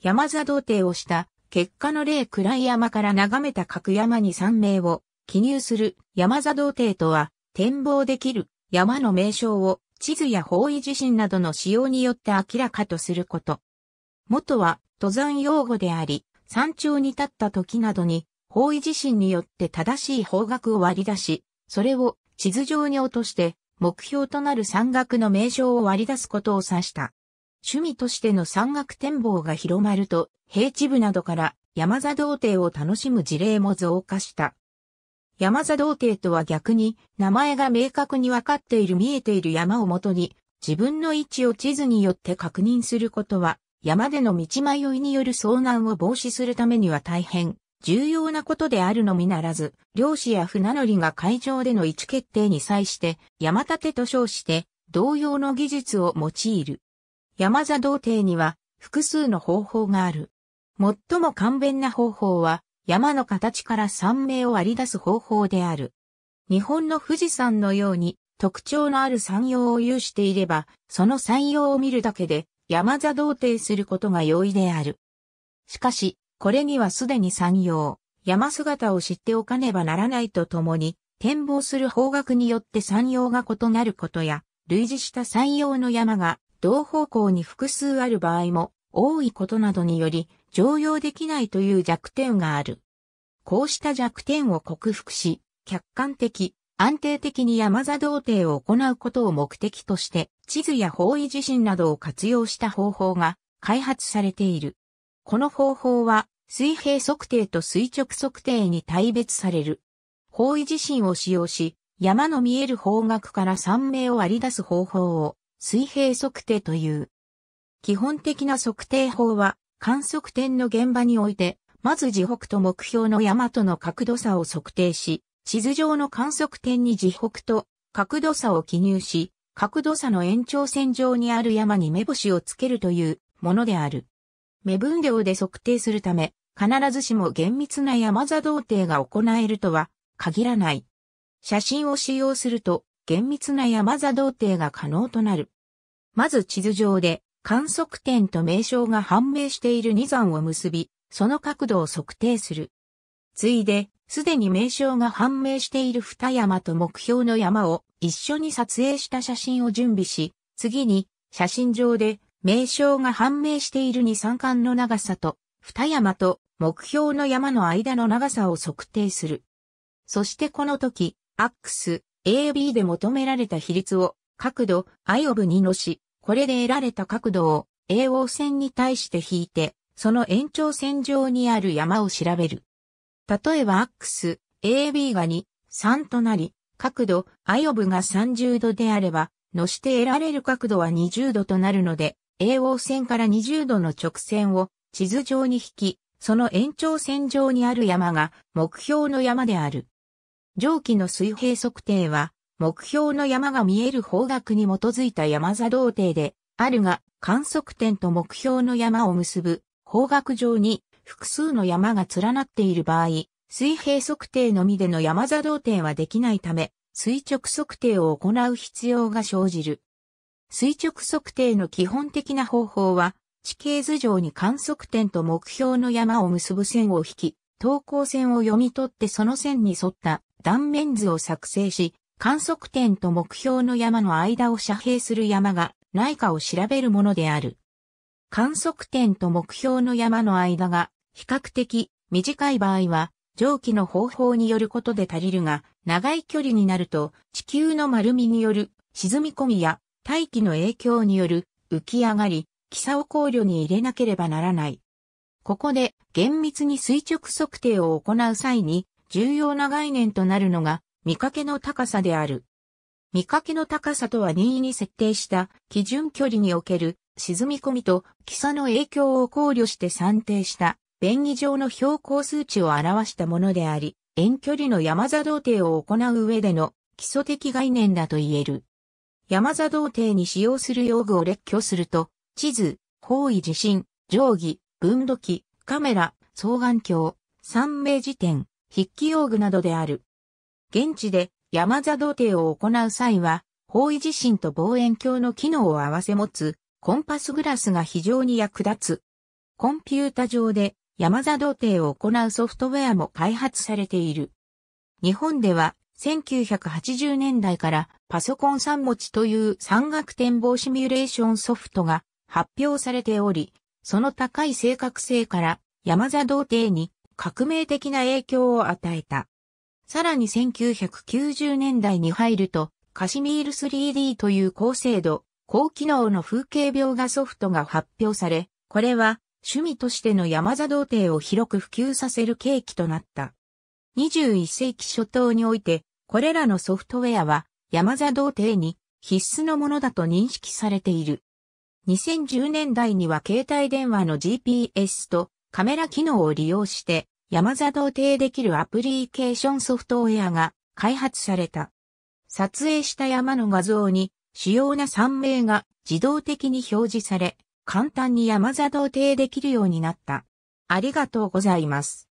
山座童貞をした結果の例暗い山から眺めた角山に山名を記入する山座童貞とは展望できる山の名称を地図や方位地震などの使用によって明らかとすること。元は登山用語であり、山頂に立った時などに方位地震によって正しい方角を割り出し、それを地図上に落として目標となる山岳の名称を割り出すことを指した。趣味としての山岳展望が広まると、平地部などから山座童貞を楽しむ事例も増加した。山座童貞とは逆に、名前が明確に分かっている見えている山をもとに、自分の位置を地図によって確認することは、山での道迷いによる遭難を防止するためには大変重要なことであるのみならず、漁師や船乗りが海上での位置決定に際して、山立てと称して、同様の技術を用いる。山座童貞には複数の方法がある。最も簡便な方法は山の形から山名を割り出す方法である。日本の富士山のように特徴のある山陽を有していれば、その山陽を見るだけで山座童貞することが容易である。しかし、これにはすでに山陽、山姿を知っておかねばならないとともに、展望する方角によって山陽が異なることや、類似した山陽の山が同方向に複数ある場合も多いことなどにより常用できないという弱点がある。こうした弱点を克服し、客観的、安定的に山座童貞を行うことを目的として、地図や方位地震などを活用した方法が開発されている。この方法は、水平測定と垂直測定に対別される。方位自身を使用し、山の見える方角から3名を割り出す方法を水平測定という。基本的な測定法は、観測点の現場において、まず時北と目標の山との角度差を測定し、地図上の観測点に時北と角度差を記入し、角度差の延長線上にある山に目星をつけるというものである。目分量で測定するため、必ずしも厳密な山座同定が行えるとは限らない。写真を使用すると、厳密な山座同定が可能となる。まず地図上で観測点と名称が判明している2山を結び、その角度を測定する。次いで、すでに名称が判明している二山と目標の山を一緒に撮影した写真を準備し、次に写真上で名称が判明している二山間の長さと二山と目標の山の間の長さを測定する。そしてこの時、アックス、AB で求められた比率を角度 I オブ2のし、これで得られた角度を AO 線に対して引いて、その延長線上にある山を調べる。例えばアックス AB が2、3となり、角度 I オブが30度であれば、のして得られる角度は20度となるので、AO 線から20度の直線を地図上に引き、その延長線上にある山が目標の山である。蒸気の水平測定は、目標の山が見える方角に基づいた山座動定で、あるが、観測点と目標の山を結ぶ方角上に複数の山が連なっている場合、水平測定のみでの山座動定はできないため、垂直測定を行う必要が生じる。垂直測定の基本的な方法は、地形図上に観測点と目標の山を結ぶ線を引き、等高線を読み取ってその線に沿った断面図を作成し、観測点と目標の山の間を遮蔽する山がないかを調べるものである。観測点と目標の山の間が比較的短い場合は蒸気の方法によることで足りるが、長い距離になると地球の丸みによる沈み込みや大気の影響による浮き上がり、気差を考慮に入れなければならない。ここで厳密に垂直測定を行う際に重要な概念となるのが、見かけの高さである。見かけの高さとは任意に設定した基準距離における沈み込みと基礎の影響を考慮して算定した便宜上の標高数値を表したものであり、遠距離の山座動定を行う上での基礎的概念だと言える。山座動定に使用する用具を列挙すると、地図、方位地震、定規、分度器、カメラ、双眼鏡、三名辞典、筆記用具などである。現地で山座土定を行う際は、方位地震と望遠鏡の機能を合わせ持つコンパスグラスが非常に役立つ。コンピュータ上で山座土定を行うソフトウェアも開発されている。日本では1980年代からパソコン3持ちという山岳展望シミュレーションソフトが発表されており、その高い正確性から山座童貞に革命的な影響を与えた。さらに1990年代に入ると、カシミール 3D という高精度、高機能の風景描画ソフトが発表され、これは趣味としての山座童貞を広く普及させる契機となった。21世紀初頭において、これらのソフトウェアは山座童貞に必須のものだと認識されている。2010年代には携帯電話の GPS とカメラ機能を利用して、山里を定できるアプリケーションソフトウェアが開発された。撮影した山の画像に主要な3名が自動的に表示され、簡単に山里を定できるようになった。ありがとうございます。